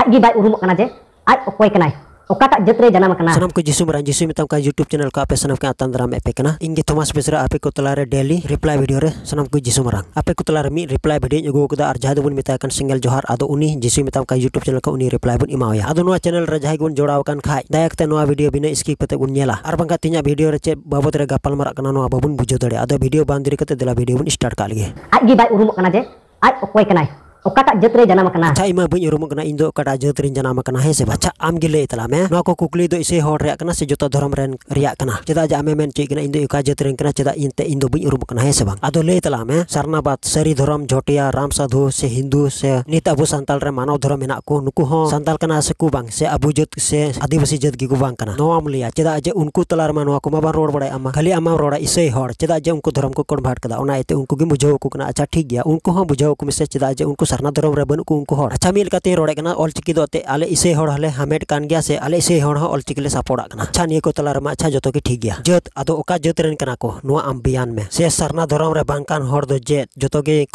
ᱟᱡ ᱜᱮ ᱵᱟᱭ ᱩᱨᱩᱢᱚᱜ ᱠᱟᱱᱟ ᱡᱮ ᱟᱡ ᱚᱠᱚᱭ सनम को जिसु मरान जिसु मितम का YouTube चैनल का आपे सनम के आतन दराम एपे इंगे थॉमस बेसरा आपे को तलारे डेली रिप्लाई वीडियो रे सनम को जिसु मरान आपे को तलारे मी रिप्लाई वीडियो जगो कदा आर जहाद बुन मिता कन सिंगल जोहार आदो उनी जिसु मितम का YouTube चैनल का उनी रिप्लाई बुन इमावया आदो नोआ चैनल रे जहाय गुन जोड़ाव कन खाय दायक ते नोआ वीडियो बिना स्किप पते गुन नेला आर बंगा तिnya वीडियो रे चे बाबत रे गपल मरा कना नोआ बाबुन बुझो दड़े आदो वीडियो बांदिर कते दिला वीडियो बुन स्टार्ट कालिए आज गी बाय उरुम कना जे आज ओकोय कनाय ᱚᱠᱟᱴᱟᱜ ᱡᱟᱹᱛ ᱨᱮ ᱡᱟᱱᱟᱢ ᱟᱠᱟᱱᱟ ᱟᱪᱪᱷᱟ ᱤᱢᱟ ᱵᱟᱹᱧ ᱩᱨᱩᱢ ᱟᱠᱟᱱᱟ ᱤᱧ ᱫᱚ ᱚᱠᱟᱴᱟᱜ ᱡᱟᱹᱛ ᱨᱮᱧ ᱡᱟᱱᱟᱢ ᱟᱠᱟᱱᱟ ᱦᱮᱸ ᱥᱮ ᱵᱟᱪᱷᱟ ᱟᱢ ᱜᱮ ᱞᱟᱹᱭ ᱛᱟᱞᱟᱝ ᱢᱮ ᱱᱚᱣᱟ ᱠᱚ ᱠᱩᱠᱞᱤ ᱫᱚ ᱤᱥᱮ ᱦᱚᱲ ᱨᱮᱭᱟᱜ ᱠᱟᱱᱟ ᱥᱮ ᱡᱚᱛᱚ ᱫᱷᱚᱨᱚᱢ ᱨᱮᱱ ᱨᱮᱭᱟᱜ ᱠᱟᱱᱟ ᱪᱮᱫᱟᱜ ᱡᱮ ᱟᱢᱮ ᱢᱮᱱ ᱪᱚᱭ ᱠᱟᱱᱟ ᱤᱧ ᱫᱚ ᱚᱠᱟ ᱡᱟᱹᱛ ᱨᱮᱱ ᱠᱟᱱᱟ ᱪᱮᱫᱟᱜ ᱤᱧᱛᱮ ᱤᱧ ᱫᱚ ᱵᱟᱹᱧ ᱩᱨᱩᱢ ᱟᱠᱟᱱᱟ ᱦᱮᱸ ᱥᱮ ᱵᱟᱝ ᱟᱫᱚ ᱞᱟᱹᱭ ᱛᱟᱞᱟᱝ ᱢᱮ ᱥᱟᱨᱱᱟᱵᱟᱫ ᱥᱟᱹᱨᱤ ᱫᱷᱚᱨᱚᱢ ᱡᱷᱚᱴᱤᱭᱟ ᱨᱟᱢ ᱥᱟᱫᱷᱩ ᱥᱮ ᱦᱤᱱᱫᱩ ᱥᱮ ᱱᱤᱛ ᱟᱵᱚ ᱥᱟᱱᱛᱟᱲ ᱨᱮ ᱢᱟᱱᱚᱣ ᱫᱷᱚᱨᱚᱢ ᱢᱮᱱᱟᱜ ᱠᱚ ᱱᱩᱠᱩ ᱦᱚᱸ ᱥᱟᱱᱛᱟᱲ ᱠᱟᱱᱟ ᱥᱮ ᱠᱚ ᱵᱟᱝ ᱥᱮ ᱟᱵᱚ ᱡᱟᱹᱛ ᱥᱮ ᱟᱹᱫᱤᱵᱟᱹᱥᱤ ᱡᱟᱹᱛ ᱜᱮᱠᱚ ᱵᱟᱝ ᱠᱟᱱᱟ ᱱᱚᱣᱟᱢ ᱞᱟᱹᱭᱟ ᱪᱮᱫᱟᱜ ᱡᱮ ᱩᱱᱠᱩ ᱛᱟᱞᱟ ᱨᱮᱢᱟ ᱱᱚᱣᱟ ᱠᱚᱢᱟ ᱵᱟᱝ ᱨᱚᱲ ᱵᱟᱲᱟᱭ ᱟᱢᱟ ᱠᱷᱟᱹᱞᱤ ᱟᱢᱟᱢ ᱨᱚᱲᱟ ᱤᱥᱟᱹᱭ ᱦᱚᱲ ᱪᱮᱫᱟᱜ ᱡᱮ ᱩᱱᱠᱩ ᱫᱷᱚᱨᱚᱢ ᱠᱚ ᱠᱚᱱᱵᱷᱟᱨᱴ ᱠᱟᱫᱟ ᱚᱱᱟ ᱤᱭᱟᱹᱛᱮ ᱩᱱᱠᱩ ᱜᱮ ᱵᱩᱡᱷᱟᱹᱣ ᱟᱠᱚ ᱠᱟᱱᱟ ᱟᱪᱪᱷᱟ ᱴᱷᱤᱠ ᱜᱮᱭᱟ ᱩᱱᱠᱩ ᱦᱚᱸ ᱵᱩᱡᱷᱟᱹᱣ ᱟᱠᱚ ᱢᱮᱥᱮ ᱪᱮᱫᱟᱜ ᱡᱮ ᱩᱱᱠᱩ सरना धरम बनू को उनको अच्छा मिल कर रोड़ना अलचिक अले इसे हमें हमेट कान गया से अले इसे अलचिक सपोड़ा अच्छा नहीं को तला रहा अच्छा जो कि ठीक है जत अद जतन को अम्बियान में से सरना धरम बांकान जे जो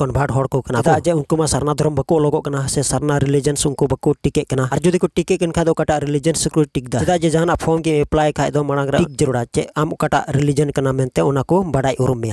कनभार्ट हो जे उनको सरना धरम बाको अलग से सरना रिलीजन उनको बाको टिके जो को टिके खाद रिलीजन से को टिक चाहे जहां फॉर्म के एप्लाई खाद मांग टिक जरूर चे आम रिलीजन करते बाढ़ उमे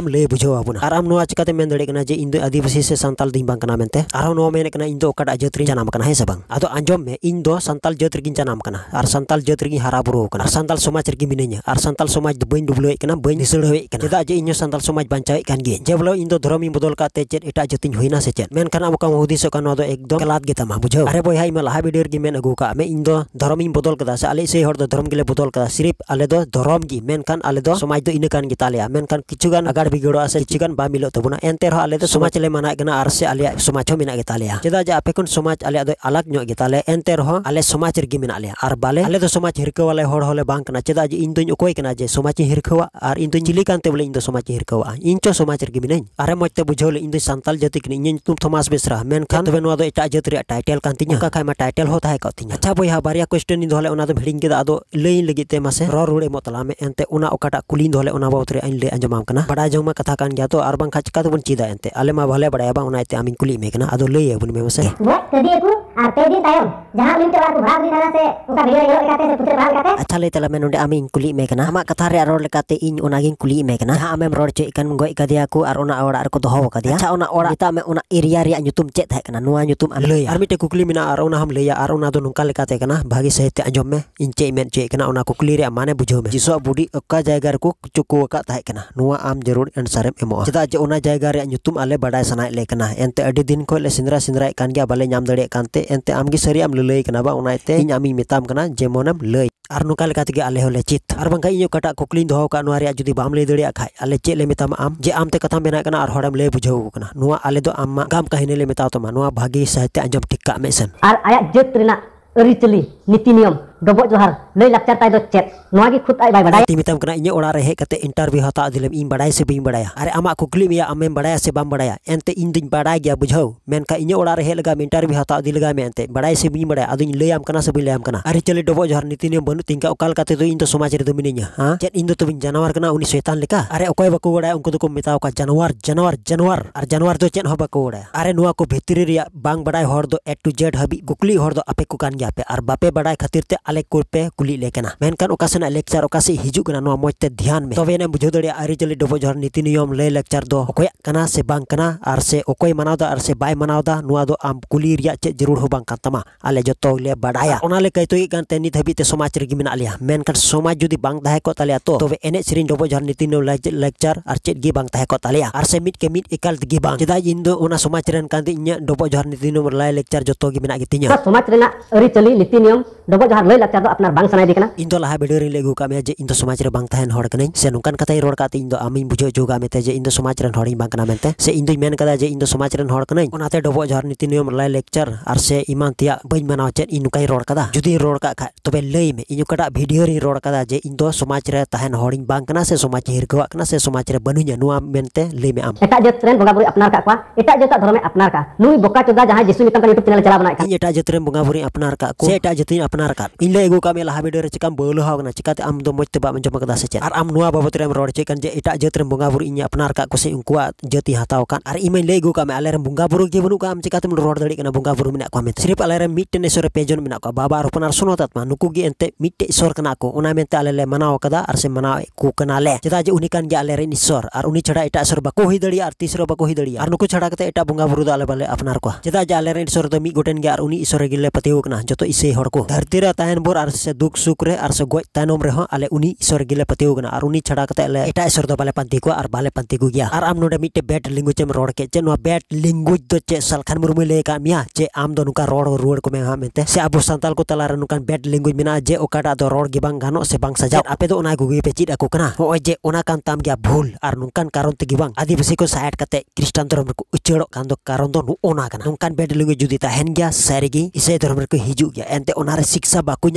आम लै बुझे बाबू आम चिकाते मैं दिन जे इन आदिवासी से सानाल दी খানকনা মেনতে আর ও নো মেনকনা ইনদো ওকাটা জতরি জানামকনা হেসবা আতো আঞ্জম মে ইনদো সন্তাল জতরি গিন জানামকনা আর সন্তাল জতরি গি হারা বুরুকনা আর সন্তাল সমাজর গি বিনাই আর সন্তাল সমাজ দ বাইন ডুবলকনা বাইন দিশড় হইকনা জেদা যে ইন সন্তাল সমাজ বাঁচাইকান গি জেবলা ইনদো ধর্মই বদলকতে জেটা এটা জতিন হইনা সে জে মেনকনা ওকাম ওদিসকনা ওদো একদম ফলাত গিতামা বুঝাও আরে বইহাই মে লাহা ভিডিওর গি মেন আগুকা মে ইনদো ধর্মই বদলকদা স আলে সেই হর ধর্ম গলে বদলকদা সিরিপ আলেদো ধর্ম গি মেনকান আলেদো সমাজদো ইনকান গিতালেয়া মেনকান কিচুগান আগড় ভি গড়ো আছে চিকেন বা মিলতব না এনতের আলেদো সভা চলে মানাকনা আর ᱟᱞᱮᱭᱟᱜ ᱥᱚᱢᱟᱡᱽ ᱦᱚᱸ ᱢᱮᱱᱟᱜ ᱜᱮᱛᱟᱞᱮᱭᱟ ᱪᱮᱫᱟᱜ ᱡᱮ ᱟᱯᱮ ᱠᱷᱚᱱ ᱥᱚᱢᱟᱡᱽ ᱟᱞᱮᱭᱟᱜ ᱫᱚ ᱟᱞᱟᱜᱽ ᱧᱚᱜ ᱜᱮᱛᱟᱞᱮ ᱮᱱᱛᱮ ᱨᱮᱦᱚᱸ ᱟᱞᱮ ᱥᱚᱢᱟᱡᱽ ᱨᱮᱜᱮ ᱢᱮᱱᱟᱜ ᱞᱮᱭᱟ ᱟᱨ ᱵᱟᱞᱮ ᱟᱞᱮ ᱫᱚ ᱥᱚᱢᱟᱡᱽ ᱦᱤᱨᱠᱟᱹᱣᱟᱞᱮ ᱦᱚᱲ ᱦᱚᱸᱞᱮ ᱵᱟᱝ ᱠᱟᱱᱟ ᱪᱮᱫᱟᱜ ᱡᱮ ᱤᱧ ᱫᱚᱧ ᱚᱠᱚᱭ ᱠᱟᱱᱟ ᱡᱮ ᱥᱚᱢᱟᱡᱽ ᱤᱧ ᱦᱤᱨᱠᱟᱹᱣᱟ ᱟᱨ ᱤᱧ ᱫᱚᱧ ᱪᱤᱞᱤ ᱠᱟᱱᱛᱮ ᱵᱚᱞᱮ ᱤᱧ ᱫᱚ ᱥᱚᱢᱟᱡᱽ ᱤᱧ ᱦᱤᱨᱠᱟᱹᱣᱟ ᱤᱧ ᱪᱚ ᱥᱚᱢᱟᱡᱽ ᱨᱮᱜᱮ ᱢᱤᱱᱟᱹᱧ ᱟᱨ ᱢᱚᱡᱽ ᱛᱮ ᱵᱩᱡᱷᱟᱹᱣ ᱞᱮ ᱤᱧ ᱫᱚ ᱥᱟᱱᱛᱟᱞ ᱡᱟᱹᱛᱤ ᱠᱟᱹᱱᱟᱹᱧ ᱤᱧᱟᱹᱜ ᱧᱩᱛᱩم ᱛᱷᱚᱢᱟᱥ ᱵᱮᱥᱨᱟ ᱢᱮᱱᱠᱷᱟᱱ ᱛᱚᱵᱮ ᱱᱚᱣᱟ ᱫᱚ ᱮᱴᱟᱜ ᱡᱟᱹᱛ ᱨᱮᱭᱟᱜ ᱴᱟᱭᱴᱮᱞ ᱠᱟᱱ ᱛᱤᱧᱟ ᱚᱠᱟ ᱠᱷᱟᱡ ᱢᱟ ᱴᱟᱭᱴᱮᱞ ᱦᱚᱸ ᱛᱟᱦᱮᱸ ᱠᱚᱜ ᱛᱤᱧᱟ ᱟᱪᱪᱷᱟ ᱵᱚᱭᱦᱟ ᱵᱟᱨᱭᱟ ᱠᱚᱥᱴᱮᱱ ᱤᱧ ᱫᱚᱦᱚ ᱞᱮᱫᱟ ᱚᱱᱟ ᱫᱚᱢ ᱦᱤᱲᱤᱧ ᱠᱮᱫᱟ ᱟᱫᱚ ᱞᱟᱹᱭᱟᱹᱧ ᱞᱟᱹᱜᱤᱫ ᱛᱮ ᱢᱟᱥᱮ ᱨᱚᱲ ᱨᱩᱣᱟᱹᱲ ᱮᱢᱚᱜ ᱛᱟᱞᱟᱝ ᱢᱮ ᱮᱱᱛᱮ ᱚᱱᱟ ᱚᱠᱟᱴᱟᱜ ᱠᱩᱞᱤᱧ ᱫᱚᱦᱚ ᱞᱮ ᱚᱱᱟ ᱵᱟᱵᱚᱫ ᱨᱮ ᱤᱧ ᱞᱟᱹᱭ ᱟᱸᱡᱚᱢᱟᱢ ᱠᱟᱱᱟ ᱵᱟᱰᱟᱭ ᱡᱚᱝ ᱢᱟ ᱠᱟᱛᱷᱟ ᱠᱟᱱ ᱜᱮᱭᱟ ᱛᱚ ᱟᱨ ᱵᱟᱝᱠᱷᱟᱡ ᱪᱤᱠᱟᱹ ᱛᱮᱵᱚᱱ ᱪᱮᱫᱟ ᱮᱱᱛᱮ ᱟᱞᱮ ᱢᱟ ᱵᱷᱟᱞᱮ ᱵᱟᱰᱟᱭᱟ ᱵᱟᱝ ᱚᱱᱟᱛᱮ আমি কুলি মে কেনা আদো লই আপনি মে মাসে হ্যাঁ তো দি আকু ᱯᱮᱫᱤᱱ ᱛᱟᱭᱚᱢ ᱡᱟᱦᱟᱸ ᱢᱤᱱᱴᱮ ᱵᱟᱨ ᱵᱷᱟᱜᱽ ᱫᱤᱱ ᱦᱟᱱᱟ ᱥᱮ ᱚᱱᱠᱟ ᱵᱷᱤᱰᱤᱭᱳ ᱧᱮᱞ ᱞᱮᱠᱟᱛᱮ ᱥᱮ ᱯᱩᱛᱨᱮ ᱵᱷᱟᱜᱽ ᱞᱮᱠᱟᱛᱮ ᱟᱪᱷᱟ ᱞᱟᱹᱭ ᱛᱟᱞᱟᱝ ᱢᱮ ᱱᱚᱰᱮ ᱟᱢᱤᱧ ᱠᱩᱞᱤᱭᱮᱫ ᱢᱮ ᱠᱟᱱᱟ ᱟᱢᱟᱜ ᱠᱟᱛᱷᱟ ᱨᱮᱭᱟᱜ ᱨᱚᱲ ᱞᱮᱠᱟᱛᱮ ᱤᱧ ᱚᱱᱟᱜᱤᱧ ᱠᱩᱞᱤᱭᱮᱫ ᱢᱮ ᱠᱟᱱᱟ ᱡᱟᱦᱟᱸ ᱟᱢᱮᱢ ᱨᱚᱲ ᱦᱚᱪᱚᱭᱮᱫ ᱠᱟᱱ ᱜᱚᱡ ᱠᱟᱫᱮᱭᱟ ᱠᱚ ᱟᱨ ᱚᱱᱟ ᱚᱲᱟᱜ ᱨᱮᱠᱚ ᱫᱚᱦᱚ ᱟᱠᱟᱫᱮᱭᱟ ᱟᱪᱷᱟ ᱚᱱᱟ ᱚᱲᱟᱜ ᱢᱮᱛᱟᱜ ᱢᱮ ᱚᱱᱟ ᱮᱨᱤᱭᱟ ᱨᱮᱭᱟᱜ ᱧᱩᱛᱩم ᱪᱮᱫ ᱛᱟᱦᱮᱸ ᱠᱟᱱᱟ ᱱᱚᱣᱟ ᱧᱩᱛᱩم ᱟᱢ ᱞᱟᱹᱭᱟ ᱟᱨ ᱢᱤᱫᱴᱮᱡ ᱠᱩᱠᱞᱤ ᱢᱮᱱᱟᱜᱼᱟ ᱟᱨ ᱚᱱᱟ ᱦᱚᱸᱢ ᱞᱟᱹᱭᱟ ᱟᱨ ᱚᱱᱟ ᱫᱚ ᱱᱚᱝᱠᱟ ᱞᱮᱠᱟᱛᱮ ᱠᱟᱱᱟ ᱵᱷᱟᱜᱤ ᱥᱟᱹᱦᱤᱡᱛᱮ ᱟᱸᱡᱚᱢ ᱢᱮ ᱤᱧ ᱪᱮᱫ ᱤᱧ ᱢᱮᱱ ᱦᱚᱪᱚᱭᱮᱫ ᱠᱟᱱᱟ ᱚᱱᱟ ᱠᱩᱠᱞᱤ ᱨᱮᱭᱟᱜ ᱢᱟᱱᱮ ᱵᱩᱡᱷᱟᱹᱣ ᱢᱮ ᱡᱤᱥᱩᱣᱟᱜ ᱵᱩᱰᱤ ᱚᱠᱟ ᱡᱟᱭᱜᱟ ᱨᱮᱠᱚ ᱪᱩᱠᱩ ᱟᱠᱟᱫ ᱛᱟᱦᱮᱸ ᱠᱟᱱᱟ ᱱᱚᱣᱟ ᱟᱢ ᱡᱟᱹᱨᱩᱲ ᱮᱱᱥᱟᱨᱮᱢ ᱮᱢᱚᱜᱼᱟ ᱪᱮᱫᱟᱜ ᱡᱮ ᱚᱱᱟ ᱡᱟᱭᱜᱟ ᱨᱮᱭᱟᱜ ᱧᱩᱛᱩم ᱟᱞᱮ ᱵᱟᱰᱟᱭ ᱥᱟᱱᱟᱭᱮᱫ ᱞᱮ ᱠᱟᱱᱟ ᱮᱱᱛᱮ ᱟᱹᱰᱤ ᱫᱤᱱ ᱠᱷᱚᱱ ᱞᱮ ᱥᱮᱸᱫᱽᱨᱟ ᱥᱮᱸᱫᱽᱨᱟᱭᱮᱫ ᱠᱟᱱ ᱜᱮᱭᱟ ᱵᱟᱞᱮ ᱧᱟᱢ ᱫᱟᱲᱮᱭᱟᱜ ᱠᱟᱱᱛᱮ एनते आमगे सारी आम लय करना बा उनाते इन आमी मेताम करना जेमोनम लय और नुका लेकाते आले होले चित और बंखा इन कटा कुकलिन दोहो का नुआ रिया जुदी बाम लय दड़िया खाय आले चे ले मेताम आम जे आमते कथा बेना करना और होड़म लय बुझाऊ करना नुआ आले दो आम गाम कहने ले मेताओ तमा नुआ भागी साहित्य अंजम ठिक का मेसन और आया जत रिना अरिचली नीति नियम ᱰᱚᱵᱚᱜ ᱡᱚᱦᱟᱨ ᱞᱟᱹᱭ ᱞᱟᱠᱪᱟᱨ ᱛᱟᱭ ᱫᱚ ᱪᱮᱫ ᱱᱚᱣᱟ ᱜᱮ ᱠᱷᱩᱫ ᱟᱡ ᱵᱟᱭ ᱵᱟᱰᱟᱭᱟ ᱛᱤ ᱢᱮᱛᱟᱢ ᱠᱟᱱᱟ ᱤᱧᱟᱹᱜ ᱚᱲᱟᱜ ᱨᱮ ᱦᱮᱡ ᱠᱟᱛᱮ ᱤᱱᱴᱟᱨᱵᱷᱤᱭᱩ ᱦᱟᱛᱟᱣ ᱫᱤᱞᱮᱢ ᱤᱧ ᱵᱟᱰᱟᱭᱟ ᱥᱮ ᱵᱟᱹᱧ ᱵᱟᱰᱟᱭᱟ ᱟᱨ ᱟᱢᱟᱜ ᱠᱩᱠᱞᱤ ᱢᱮᱭᱟ ᱟᱢᱮᱢ ᱵᱟᱰᱟᱭᱟ ᱥᱮ ᱵᱟᱢ ᱵᱟᱰᱟᱭᱟ ᱮᱱᱛᱮ ᱤᱧ ᱫᱩᱧ ᱵᱟᱰᱟᱭ ᱜᱮᱭᱟ ᱵᱩᱡᱷᱟᱹᱣ ᱢᱮᱱᱠᱷᱟᱱ ᱤᱧᱟᱹᱜ ᱚᱲᱟᱜ ᱨᱮ ᱦᱮᱡ ᱞᱟᱜᱟ ᱤᱱᱴᱟᱨᱵᱷᱤᱭᱩ ᱦᱟᱛᱟᱣ ᱤᱫᱤ ᱞᱟᱜᱟ ᱢᱮ ᱮᱱᱛᱮ ᱵᱟᱰᱟᱭ ᱥᱮ ᱵᱟᱹᱧ ᱵᱟᱰᱟᱭᱟ ᱟᱫᱚᱧ ᱞᱟᱹᱭᱟᱢ ᱠᱟᱱᱟ ᱥᱮ ᱵᱟᱹᱧ ᱞᱟᱹᱭᱟᱢ ᱠᱟᱱᱟ ᱟᱨ ᱪᱟᱹᱞᱤ ᱰᱚᱵᱚᱜ ᱡᱚᱦᱟᱨ ᱱᱤᱛᱤ ᱱᱤᱭᱚᱢ ᱵᱟᱹᱱᱩᱜ ᱛᱤᱧ ᱠᱟ ᱚᱠᱟ ᱞᱮᱠᱟᱛᱮ ᱫᱚ ᱤᱧ ᱫᱚ ᱥᱚᱢᱟᱡᱽ ᱨᱮᱫᱚ ᱢᱤᱱᱟᱹᱧᱟ ᱦᱟᱸ ᱪᱮᱫ ᱤᱧ ᱫᱚ ᱛᱚᱵᱮᱧ ᱡᱟᱱᱣᱟᱨ ᱠᱟᱱᱟ ᱩᱱᱤ ᱥᱚᱭᱛᱟᱱ ᱞᱮᱠᱟ ᱟᱨᱮ ᱚᱠᱚᱭ ᱵᱟᱠᱚ ᱵᱟᱰᱟᱭᱟ ᱩᱱᱠᱩ ᱫᱚᱠᱚ ᱢᱮᱛᱟᱣ ᱠᱚᱣᱟ ᱡᱟᱱᱣᱟᱨ ᱡᱟᱱᱣᱟᱨ ᱡᱟᱱᱣᱟᱨ ᱟᱨ ᱡᱟᱱᱣᱟᱨ ᱫᱚ ᱪᱮᱫ ᱦᱚᱸ ᱵᱟᱠᱚ ᱵᱟᱰᱟᱭᱟ ᱟᱨᱮ ᱱᱚᱣᱟ ᱠᱚ ᱵᱷᱤᱛᱨᱤ ᱨᱮᱭᱟᱜ ᱵᱟᱝ ᱵᱟᱰᱟᱭ ᱦᱚᱲ ᱫᱚ ᱮ ᱴᱩ ᱡᱮᱰ ᱦᱟᱹᱵᱤᱡ ᱠᱩᱠᱞᱤ ᱦᱚᱲ ᱫᱚ ᱟᱯᱮ ᱠᱚ ᱠᱟᱱ ᱜᱮᱭᱟ ᱯᱮ ᱟᱨ ᱵᱟᱯᱮ ᱵᱟᱰᱟᱭ ᱠᱷᱟᱹᱛᱤᱨ ᱛᱮ ale kurpe kuli lekena menkan okasena lecture okase hiju gana no mojte dhyan me tobe ne bujhu dare ari jali dobo jor niti niyom le lecture do okoya kana se bang kana ar se okoy manawda ar se bai manawda nuwa do am kuli riya che jarur ho bang kan tama ale joto le badaya ona le kai toy gan te nit habi te samaj regi mena alia menkan samaj jodi bang dahe ko talya to tobe ene sirin dobo jor niti no lecture ar chet gi bang dahe ko talya ar se mit ke mit ekal gi bang cheda in do ona samaj ren kan te inya dobo jor niti no le lecture joto gi mena gitinya samaj rena ari chali niti niyom dobo jor le ᱞᱟᱭᱼᱞᱟᱠᱪᱟᱨ ᱫᱚ ᱟᱯᱱᱟᱨ ᱵᱟᱝ ᱥᱟᱱᱟᱭ ᱫᱮ ᱠᱟᱱᱟ ᱤᱧ ᱫᱚ ᱞᱟᱦᱟ video ᱨᱮ ᱞᱟᱹᱭ ᱟᱹᱜᱩ ᱠᱟᱜ ᱢᱮᱭᱟ ᱡᱮ ᱤᱧ ᱫᱚ ᱥᱚᱢᱟᱡᱽ ᱨᱮ ᱵᱟᱝ ᱛᱟᱦᱮᱱ ᱦᱚᱲ ᱠᱟᱹᱱᱟᱹᱧ ᱥᱮ ᱱᱚᱝᱠᱟᱱ ᱠᱟᱛᱷᱟᱧ ᱨᱚᱲ ᱠᱟᱛᱮ ᱤᱧ ᱫᱚ ᱟᱢᱤᱧ ᱵᱩᱡᱷᱟᱹᱣ ᱡᱚᱜᱟ ᱢᱮᱛᱮ ᱡᱮ ᱤᱧ ᱫᱚ ᱥᱚᱢᱟᱡᱽ ᱨᱮᱱ ᱦᱚᱲᱤᱧ ᱵᱟᱝ ᱠᱟᱱᱟ ᱢᱮᱱᱛᱮ ᱥᱮ ᱤᱧ ᱫᱚᱧ ᱢᱮᱱ ᱠᱟᱫᱟ ᱡᱮ ᱤᱧ ᱫᱚ ᱥᱚᱢᱟᱡᱽ ᱨᱮᱱ ᱦᱚᱲ ᱠᱟᱹᱱᱟᱹᱧ ᱚᱱᱟᱛᱮ ᱰᱚᱵᱚᱜ ᱡᱚᱦᱟᱨ ᱱᱤᱛᱤ ᱱᱤᱭᱚᱢ ᱞᱟᱭᱼᱞᱟᱠᱪᱟᱨ ᱟᱨ ᱥᱮ ᱮᱢᱟᱱ ᱛᱮᱭᱟᱜ ᱵᱟᱹᱧ ᱢᱟᱱᱟᱣ ᱪᱮᱫ ᱤᱧ ᱱᱚᱝᱠᱟᱧ ᱨᱚᱲ ᱠᱟᱫᱟ ᱡᱩᱫᱤ ᱨᱚᱲ ᱠᱟᱜ ᱠᱷᱟᱡ ᱛᱚᱵᱮ ᱞᱟᱹᱭ ᱢᱮ ᱤᱧ ᱚᱠᱟᱴᱟᱜ ᱵᱷᱤᱰᱤᱭᱳ ᱨᱮᱧ ᱨᱚᱲ ᱠᱟᱫᱟ ᱡᱮ ᱤᱧ ᱫᱚ ᱥᱚᱢᱟᱡᱽ ᱨᱮ ᱛᱟᱦᱮᱱ ᱦᱚᱲᱤᱧ ᱵᱟᱝ ᱠᱟᱱᱟ ᱥᱮ ᱥᱚᱢᱟᱡᱽ ᱤᱧ ᱦᱤᱨᱠᱟᱹᱣᱟᱜ ᱠᱟᱱᱟ ᱥᱮ ᱥᱚᱢᱟᱡᱽ ᱨᱮ ᱵᱟᱹᱱᱩᱧᱟ ᱱᱚᱣᱟ ᱢᱮᱱᱛᱮ ᱞᱟᱹᱭ ᱢᱮ ᱟᱢ ᱮᱴᱟᱜ ᱡᱟᱹᱛ ᱨᱮᱱ ᱵᱚᱸᱜᱟ ᱵᱩᱨᱩ ᱟᱯᱱᱟᱨ ᱠᱟᱜ ᱠᱚᱣᱟ ᱮᱴᱟᱜ ᱡᱟᱹᱛᱟᱜ ᱫᱷᱚᱨᱚᱢᱮ ᱟᱯᱱᱟᱨ ᱠᱟᱜᱼᱟ ᱱᱩᱭ ᱵᱚᱠᱟ ᱪᱚᱫᱟ ᱡᱟᱦᱟᱸᱭ ᱡᱤᱥᱩ ᱧᱩᱛᱩᱢ ᱛᱮ ᱤᱭᱩᱴᱩᱵ ᱪᱮᱱᱮᱞ ᱪᱟᱞᱟᱣ ᱵᱮᱱᱟᱣ ᱠᱟᱜᱼᱟ ᱤᱧ ᱮᱴᱟᱜ ᱡᱟᱹᱛ ᱨᱮᱱ ᱵᱚᱸᱜᱟ ᱵᱩᱨᱩᱧ ᱟᱯᱱᱟᱨ ᱠᱟᱜ ᱠᱚᱣᱟ ᱥᱮ ᱮᱴᱟᱜ ᱡᱟᱹᱛᱤᱧ ᱟᱯᱱᱟᱨ ᱠᱟᱜ ᱤᱧ লেগুকামে লা ভিডিও রে চikam বল হাগনা চিকা তে আমদ মজ তে বা আম জামক দাসে চ আর আম নয়া বাবত রে আম রড চিকান যে এটা জেত রে বঙা বুরু ই নি আপনাৰ কা কসে উকুয়া জতি hataও কান আর ই মেই লেগুকামে আলেৰ বঙা বুরু কি বনু কা আম চিকা তে মই ৰড দড়ি কেন বঙা বুরু মিনা কা মে সিৰফ আলেৰ মিটেনেশৰ পেজন মিনা কা বাবা আৰু পনাৰ শুনোত আত্ম নুকুগি এনতে মিটেশৰ কানাকো ওনা মেই তে আলেলে মানাও কাদা আর সে মানা কোকনালে জেদা যে উনি কান জালেৰেনেশৰ আর উনি ছড়া এটা সৰবা কো হই দড়ি আর तिसरो বকো হই দড়ি আর নুকু ছড়া কাতে এটা বঙা বুরু দ আলে বালে আপনাৰ কা জেদা জালেৰেনেশৰ দ মি গটেন গে আর উনি ইছৰ গিলে পতি হুকনা যতো ইছে হড়কো ਧৰতিৰা তা ᱵᱷᱳᱨ ᱟᱨ ᱥᱮ ᱫᱩᱠ ᱥᱩᱠ ᱨᱮ ᱟᱨ ᱥᱮ ᱜᱚᱡ ᱛᱟᱭᱱᱚᱢ ᱨᱮᱦᱚᱸ ᱟᱞᱮ ᱩᱱᱤ ᱤᱥᱚᱨ ᱜᱮᱞᱮ ᱯᱟᱹᱛᱭᱟᱹᱣ ᱠᱟᱱᱟ ᱟᱨ ᱩᱱᱤ ᱪᱷᱟᱲᱟ ᱠᱟᱛᱮ ᱟᱞᱮ ᱮᱴᱟᱜ ᱤᱥᱚᱨ ᱫᱚ ᱵᱟᱞᱮ ᱯᱟᱱᱛᱤ ᱠᱚᱣᱟ ᱟᱨ ᱵᱟᱞᱮ ᱯᱟᱱᱛᱤ ᱠᱚᱜᱮᱭᱟ ᱟᱨ ᱟᱢ ᱱᱚᱰᱮ ᱢᱤᱫᱴᱮᱡ ᱵᱮᱴ ᱞᱮᱝᱜᱩᱭᱮᱡ ᱮᱢ ᱨᱚᱲ ᱠᱮᱫ ᱪᱮ ᱱᱚᱣᱟ ᱵᱮᱴ ᱞᱮᱝᱜᱩᱭᱮᱡ ᱫᱚ ᱪᱮᱫ ᱥᱟᱞᱠᱷᱟᱱ ᱢᱩᱨᱢᱩᱭ ᱞᱟᱹᱭ ᱟᱠᱟᱫ ᱢᱮᱭᱟ ᱡᱮ ᱟᱢ ᱫᱚ ᱱᱚᱝᱠᱟ ᱨᱚᱲ ᱨᱩᱣᱟᱹᱲ ᱠᱚ ᱢᱮ ᱦᱟᱸᱜ ᱢᱮᱱᱛᱮ ᱥᱮ ᱟᱵᱚ ᱥᱟᱱᱛᱟᱞ ᱠᱚ ᱛᱟᱞᱟᱨᱮ ᱱᱚᱝᱠᱟᱱ ᱵᱮᱴ ᱞᱮᱝᱜᱩᱭᱮᱡ ᱢᱮᱱᱟᱜᱼᱟ ᱡᱮ ᱚᱠᱟᱴᱟᱜ ᱫᱚ ᱨᱚᱲ ᱜᱮ ᱵᱟᱝ ᱜᱟᱱᱚᱜ ᱥᱮ ᱵᱟᱝ ᱥᱟᱡᱟᱜ ᱟᱯᱮ ᱫᱚ ᱚᱱᱟ ᱠᱚᱜᱮ ᱯᱮ ᱪᱮᱫ ᱟᱠᱚ ᱠᱟᱱᱟ ᱱᱚᱜᱼᱚᱭ ᱡᱮ ᱚᱱᱟ ᱠᱟᱱ ᱛᱟᱢ ᱜᱮᱭᱟ ᱵᱷᱩᱞ ᱟᱨ ᱱᱚᱝᱠᱟᱱ ᱠᱟᱨᱚᱱ ᱛᱮᱜᱮ ᱵᱟᱝ ᱟᱹᱫᱤᱵᱟᱹᱥᱤ ᱠᱚ ᱥᱟᱭᱟᱴ ᱠᱟᱛᱮ ᱠᱷᱨᱤᱥᱴᱟᱱ ᱫᱷᱚᱨᱚᱢ ᱨᱮᱠᱚ ᱩᱪᱟᱹᱲᱚᱜ ᱠᱟᱱ ᱫᱚ ᱠᱟᱨᱚᱱ ᱫᱚ ᱱᱚᱜᱼᱚ ᱱᱟ ᱠᱟᱱᱟ ᱱᱚᱝᱠᱟᱱ ᱵᱮᱴ ᱞᱮᱝᱜᱩᱭᱮᱡ ᱡᱩᱫᱤ ᱛᱟᱦᱮᱱ ᱜᱮᱭᱟ ᱥᱟᱹᱨᱤᱜᱮ ᱤᱥᱟᱹᱭ ᱫᱷᱚᱨᱚᱢ ᱨᱮᱠᱚ ᱦᱤᱡᱩᱜ ᱜᱮᱭᱟ ᱮᱱᱛᱮ ᱚᱱᱟᱨᱮ ᱥᱤᱠᱥᱟ ᱵᱟᱠᱚ को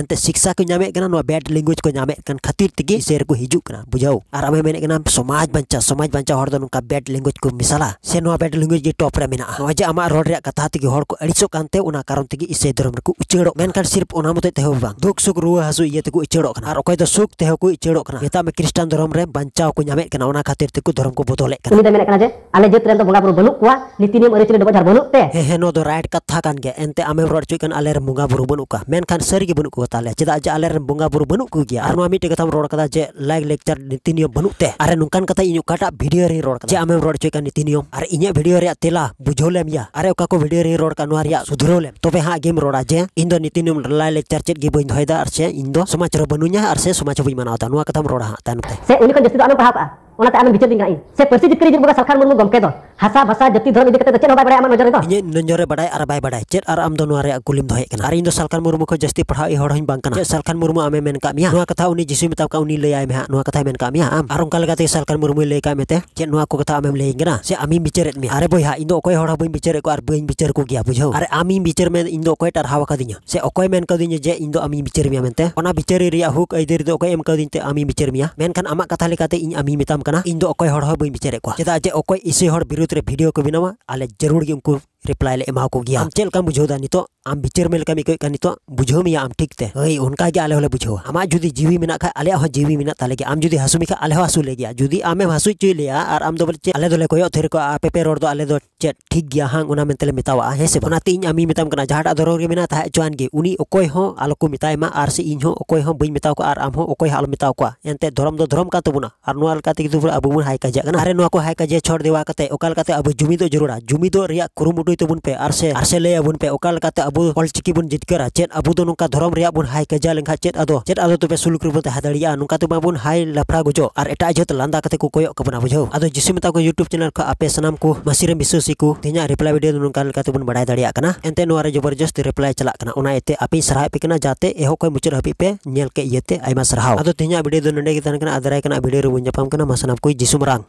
एंते शिक्षा को बैड लैंगुएज को खातिर तक इसेर को हजुन बुझाओ और आम समाज बांचा समाज बांचा हर ना लैंगुएज को मिसाला से बैड लैंगुएज टॉप रे जे आम रोड कथा तक को अड़सोगे कारण तक इसे धर्म को उचाड़ो मनखान सिर्फ उन मत दुख सुख रुआ हासू इतने को उचाड़ा और अको सुख तेह को उचाड़ा मेता में ख्रिस्टान धर्म बांचाव को खातिर तक धर्म को बदल बनू नीति नियम बनू हे हे रहा कथा एनते आम रोड चुके बनू का ᱠᱷᱟᱱ ᱥᱟᱹᱨᱤᱜᱮ ᱵᱟᱹᱱᱩᱜ ᱠᱚ ᱛᱟᱞᱮ ᱪᱮᱫᱟᱜ ᱡᱮ ᱟᱞᱮᱨᱮᱱ ᱵᱚᱸᱜᱟ ᱵᱩᱨᱩ ᱵᱟᱹᱱᱩᱜ ᱠᱚᱜᱮᱭᱟ ᱟᱨ ᱱᱚᱣᱟ ᱢᱤᱫᱴᱮᱡ ᱠᱟᱛᱷᱟᱢ ᱨᱚᱲ ᱠᱟᱫᱟ ᱡᱮ ᱞᱟᱭ ᱞᱮᱠᱪᱟᱨ ᱱᱤᱛᱤ ᱱᱤᱭᱚᱢ ᱵᱟᱹᱱᱩᱜ ᱛᱮ ᱟᱨ ᱱᱚᱝᱠᱟᱱ ᱠᱟᱛᱷᱟ ᱤᱧ ᱚᱠᱟᱴᱟᱜ ᱵᱷᱤᱰᱤᱭᱳ ᱨᱮᱧ ᱨᱚᱲ ᱠᱟᱫᱟ ᱡᱮ ᱟᱢᱮᱢ ᱨᱚᱲ ᱦᱚᱪᱚᱭ ᱠᱟᱱ ᱱᱤᱛᱤ ᱱᱤᱭᱚᱢ ᱟᱨ ᱤᱧᱟᱹᱜ ᱵᱷᱤᱰᱤᱭᱳ ᱨᱮᱭᱟᱜ ᱛᱮᱞᱟ ᱵᱩᱡᱷᱟᱹᱣ ᱞᱮᱢ ᱭᱟ ᱟᱨ ᱚᱠᱟ ᱠᱚ ᱵᱷᱤᱰᱤᱭᱳ ᱨᱮᱧ ᱨᱚᱲ ᱠᱟᱫ ᱱᱚᱣᱟ ᱨᱮᱭᱟᱜ ᱥᱩᱫᱷᱨᱟᱹᱣ ᱞᱮᱢ ᱛᱚᱵᱮ ᱦᱟᱸᱜ ᱜᱮᱢ ᱨᱚᱲᱟ ᱡᱮ ᱤᱧ ᱫᱚ ᱱᱤᱛᱤ ᱱᱤᱭᱚᱢ ᱞᱟᱭ ᱞᱮᱠᱪᱟᱨ ᱪᱮᱫ ᱜᱮ ᱵᱟᱹᱧ ᱫᱚᱦᱚᱭᱮᱫᱟ ᱟᱨ ᱥᱮ ᱤᱧ ᱫᱚ ᱥᱚᱢᱟᱡᱽ ᱨᱮ ᱵᱟᱹᱱᱩᱧᱟ ᱟᱨ ᱥᱮ ᱥᱚᱢᱟᱡᱽ ᱦᱚᱸ ᱵᱟᱹᱧ ᱢᱟᱱᱟᱣᱫᱟ ᱱᱚᱣᱟ ᱠᱟᱛᱷᱟᱢ ᱨᱚᱲᱟ ᱦᱟᱸᱜ ᱛᱟᱭᱱᱚᱢ ᱛᱮ ᱥᱮ ᱤᱱᱟᱹ ᱠᱷᱚᱱ ᱡᱟᱹᱥᱛᱤ ᱫᱚ ᱟᱞᱚᱢ ᱯᱟᱲᱦᱟᱣ ᱠᱟᱜᱼᱟ ᱚᱱᱟᱛᱮ ᱟᱢᱮᱢ ᱵᱤᱪᱟᱹᱨ ᱫᱤᱧ ᱠᱟᱱᱟ ᱤᱧ ᱥᱮ ᱯᱟᱹᱨᱥᱤ ᱡᱤᱛᱠᱟᱹᱨᱤ ᱡᱤᱛ ᱵᱚᱸᱜᱟ ᱥᱚᱨᱠᱟᱨ ᱢᱩᱨᱢᱩ ᱜᱚᱢᱠᱮ ᱫᱚ ᱦᱟᱥᱟ ᱵᱷᱟᱥᱟ ᱡᱟᱹᱛᱤ ᱫᱷᱚᱨᱚᱢ ᱤᱫᱤ ᱠᱟᱛᱮ ᱫᱚ ᱪᱮᱫ ᱦᱚᱸ ᱵᱟᱭ ᱵᱟᱲᱟᱭᱟ ᱟᱢᱟᱜ ᱱᱚᱡᱚᱨ ᱨᱮᱫᱚ ᱤᱧᱟᱹᱜ ᱱᱚᱡᱚᱨ ᱨᱮ ᱵᱟᱰᱟᱭ ᱟᱨ ᱵᱟᱭ ᱵᱟᱰᱟᱭ ᱪᱮᱫ ᱟᱨ ᱟᱢ ᱫᱚ ᱱᱚᱣᱟ ᱨᱮᱭᱟᱜ ᱜᱩᱞᱤᱢ ᱫᱚᱦᱚᱭᱮᱫ ᱠᱟᱱᱟ ᱟᱨ ᱤᱧ ᱫᱚ ᱥᱚᱨᱠᱟᱨ ᱢᱩᱨᱢᱩ ᱠᱷᱚᱱ ᱡᱟᱹᱥᱛᱤ ᱯᱟᱲᱦᱟᱣ ᱦᱚᱲ ᱦᱚᱸᱧ ᱵᱟᱝ ᱠᱟᱱᱟ ᱪᱮᱫ ᱥᱚᱨᱠᱟᱨ ᱢᱩᱨᱢᱩ ᱟᱢᱮ ᱢᱮᱱ ᱠᱟᱜ ᱢᱮᱭᱟ ᱱᱚᱣᱟ ᱠᱟᱛᱷᱟ ᱩᱱᱤ ᱡᱤᱥᱩᱭ ᱢᱮᱛᱟᱣ ᱠᱟᱜ ᱩᱱᱤ ᱞᱟᱹᱭᱟᱭ ᱢᱮ ᱦᱟᱸᱜ ᱱᱚᱣᱟ ᱠᱟᱛᱷᱟᱭ ᱢᱮᱱ ᱠᱟᱜ ᱢᱮᱭᱟ ᱟᱢ ᱟᱨ ᱚᱱᱠᱟ ᱞᱮᱠᱟᱛᱮ ᱥᱚᱨᱠᱟᱨ ᱢᱩᱨᱢᱩᱭ ᱞᱟᱹᱭ ᱠᱟᱜ ᱢᱮᱛᱮ ᱪᱮᱫ ᱱᱚᱣᱟ ᱠᱚ ᱠᱟᱛᱷᱟ ᱟᱢᱮᱢ ᱞᱟᱹᱭᱟᱹᱧ ᱠᱟᱱᱟ ᱥᱮ ᱟᱢᱤᱧ ᱵᱤᱪᱟᱹᱨᱮᱫ ᱢᱮᱭᱟ ᱟᱨᱮ ᱵᱚᱭᱦᱟ ᱤᱧ ᱫᱚ ᱚᱠᱚᱭ ᱦᱚᱲ ᱦᱚᱸ ᱵᱟᱹᱧ ᱵᱤᱪᱟᱹᱨᱮᱫ ᱠᱚᱣᱟ ᱟᱨ ᱵᱟᱹᱧ ᱵᱤᱪᱟᱹᱨ ᱠᱚ ᱜᱮᱭᱟ ᱵᱩᱡᱷᱟᱹᱣ ᱟᱨ ᱟᱢᱤᱧ ᱵᱤᱪᱟᱹᱨ ᱢᱮ ᱤᱧ ᱫᱚ ᱚᱠᱚᱭ ᱴᱟᱨᱦᱟᱣ ᱠᱟᱫᱤᱧᱟ ᱥᱮ ᱚᱠᱚᱭ ᱢᱮᱱ ᱠᱟᱫᱤᱧᱟ ᱡᱮ ᱤᱧ ᱫᱚ ᱟᱢᱤᱧ ᱵᱤᱪᱟᱹᱨ ᱢᱮᱭᱟ ᱢᱮᱱᱛᱮ ᱚᱱᱟ ᱵᱤᱪᱟᱹᱨᱤ ᱨᱮᱭᱟᱜ ᱦᱩᱠ ᱟᱹᱭᱫᱟᱹᱨ ᱫᱚ ᱚᱠᱚᱭ ᱮᱢ ᱠᱟᱫᱤᱧ ᱛᱮ ᱟᱢᱤᱧ ᱵᱤᱪᱟᱹᱨ ᱢᱮᱭᱟ ᱢᱮᱱᱠᱷᱟᱱ ᱟᱢᱟᱜ ᱠᱟᱛᱷᱟ ᱞᱮᱠᱟᱛᱮ ᱤᱧ ᱟᱢᱤᱧ ᱢᱮᱛᱟᱢ ᱤᱧ ᱫᱚ ᱚᱠᱚᱭ ᱦᱚᱲ ᱦᱚᱸ ᱵᱟᱹᱧ ᱵᱤᱪᱟᱹᱨᱮᱫ ᱠᱚᱣᱟ ᱪᱮᱫᱟᱜ ᱡᱮ ᱚᱠᱚᱭ ᱤᱥᱟᱹ ᱦᱚᱲ ᱵᱤᱨᱩᱫᱽ ᱨᱮ ᱵᱷᱤᱰᱤᱭᱳ ᱠᱚ ᱵᱮᱱᱟᱣᱟ ᱟᱞᱮ ᱡᱟᱹᱨᱩᱲ ᱜᱮ ᱩᱱᱠᱩ रिप्लाई ले एमा को गया चल चेल का बुझो दा नितो आम बिचर मेल कमी मिको का नितो बुझो मी आम ठीक ते ओई उनका के आले होले बुझो हमार जुदी जीवी मिना खा आले हो जीवी मिना ताले के आम जुदी हसु मिखा आले हो हसु ले गया जुदी आमे हसु चुई लिया और आम दो बोले चे आले दोले कोयो थेर को आ पेपर रोड दो आले दो चे ठीक गया हांग उना में तले मितावा हे से बना तीन आमी मितम कना जहाट अदरो गे मिना था चुआन के उनी ओकोय हो आलो को मिताय मा आर से इन हो ओकोय हो बई मिताव को आर आम हो ओकोय हाल मिताव को एंते धर्म दो धर्म का तबुना आर नुआ का ते दुपुर अबुमुन हाय का जगना अरे नुआ को हाय का जे छोड़ देवा कते ओकल कते अब जुमी दो जरूरा जुमी दो रिया कुरुमुट ᱠᱩᱲᱟᱹᱭ ᱛᱟᱵᱚᱱ ᱯᱮ ᱟᱨ ᱥᱮ ᱟᱨ ᱥᱮ ᱞᱟᱹᱭ ᱟᱵᱚᱱ ᱯᱮ ᱚᱠᱟ ᱞᱮᱠᱟᱛᱮ ᱟᱵᱚ ᱚᱞᱪᱤᱠᱤ ᱵᱚᱱ ᱡᱤᱛᱠᱟᱹᱨᱟ ᱪᱮᱫ ᱟᱵᱚ ᱫᱚ ᱱᱚᱝᱠᱟ ᱫᱷᱚᱨᱚᱢ ᱨᱮᱭᱟᱜ ᱵᱚᱱ ᱦᱟᱭ ᱠᱟᱡᱟ ᱞᱮᱱᱠᱷᱟᱱ ᱪᱮᱫ ᱟᱫᱚ ᱪᱮᱫ ᱟᱫᱚ ᱛᱚᱵᱮ ᱥᱩᱞᱩᱠ ᱨᱮᱵᱚᱱ ᱛᱟᱦᱮᱸ ᱫᱟᱲᱮᱭᱟᱜᱼᱟ ᱱᱚᱝᱠᱟ ᱛᱮ ᱵᱟᱵᱚᱱ ᱦᱟᱭ ᱞᱟᱯᱷᱲᱟ ᱜᱚᱡᱚᱜ ᱟᱨ ᱮᱴᱟᱜ ᱡᱟᱹᱛ ᱞᱟᱸᱫᱟ ᱠᱟᱛᱮ ᱠᱚ ᱠᱚᱭᱚᱜ ᱠᱟᱵᱚᱱᱟ ᱵᱩᱡᱷᱟᱹᱣ ᱟᱫᱚ ᱡᱤᱥᱩ ᱢᱮᱛᱟ ᱠᱚ ᱤᱭᱩᱴᱩᱵ ᱪᱮᱱᱮᱞ ᱠᱷᱚᱱ ᱟᱯᱮ ᱥᱟᱱᱟᱢ ᱠᱚ ᱢᱟᱥᱤᱨᱮ ᱵᱤᱥᱥᱟᱹᱥᱤ ᱠᱚ ᱛᱮᱦᱮᱧᱟᱜ ᱨᱤᱯᱞᱟᱭ ᱵᱷᱤᱰᱤᱭᱳ ᱫᱚ ᱱᱚᱝᱠᱟ ᱞᱮᱠᱟ ᱛᱮᱵᱚᱱ ᱵᱟᱰᱟᱭ ᱫᱟᱲᱮᱭᱟᱜ ᱠᱟᱱᱟ ᱮᱱᱛᱮ ᱱᱚᱣᱟ ᱨᱮ ᱡᱚᱵᱚᱨᱡᱚᱥᱛ ᱨᱤᱯᱞᱟᱭ ᱪᱟᱞᱟᱜ ᱠᱟᱱᱟ ᱚᱱᱟ ᱤᱭᱟᱹᱛᱮ ᱟᱯᱮᱧ ᱥᱟᱨᱦᱟᱣᱮᱫ ᱯᱮ ᱠᱟᱱᱟ ᱡᱟᱛᱮ ᱮᱦᱚᱵ ᱠᱷᱚᱱ ᱢᱩᱪᱟᱹᱫ ᱦᱟᱹᱵᱤᱡ ᱯᱮ ᱧᱮᱞ ᱠᱮᱫ ᱤᱭᱟᱹᱛᱮ ᱟᱭᱢᱟ ᱥᱟᱨᱦᱟᱣ ᱟᱫᱚ ᱛᱮᱦᱮᱧᱟᱜ ᱵᱷᱤᱰᱤᱭᱳ ᱫᱚ ᱱᱚᱰᱮ ᱜᱮ ᱛᱟᱦᱮᱱ ᱠᱟᱱᱟ ᱟᱫᱚ ᱫᱟᱨᱟᱭ ᱠᱟᱱᱟ ᱵᱷᱤᱰᱤᱭᱳ ᱨᱮᱵᱚᱱ ᱧᱟᱯᱟᱢ ᱠᱟᱱᱟ ᱢᱟ ᱥᱟᱱᱟᱢ ᱠᱚ ᱡᱤᱥᱩ ᱢᱟᱨᱟᱝ